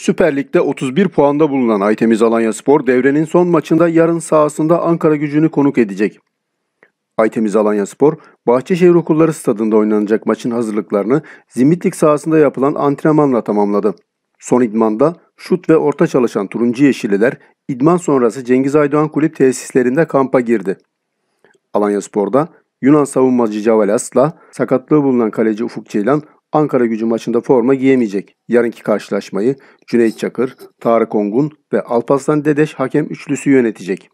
Süper Lig'de 31 puanda bulunan Aytemiz Alanya Spor devrenin son maçında yarın sahasında Ankara gücünü konuk edecek. Aytemiz Alanya Spor, Bahçeşehir Okulları Stadında oynanacak maçın hazırlıklarını Zimitlik sahasında yapılan antrenmanla tamamladı. Son idmanda şut ve orta çalışan turuncu yeşililer idman sonrası Cengiz Aydoğan kulüp tesislerinde kampa girdi. Alanya Spor'da Yunan savunmacı Cavalas'la sakatlığı bulunan kaleci Ufuk Ceylan Ankara gücü maçında forma giyemeyecek. Yarınki karşılaşmayı Cüneyt Çakır, Tarık Ongun ve Alparslan Dedeş hakem üçlüsü yönetecek.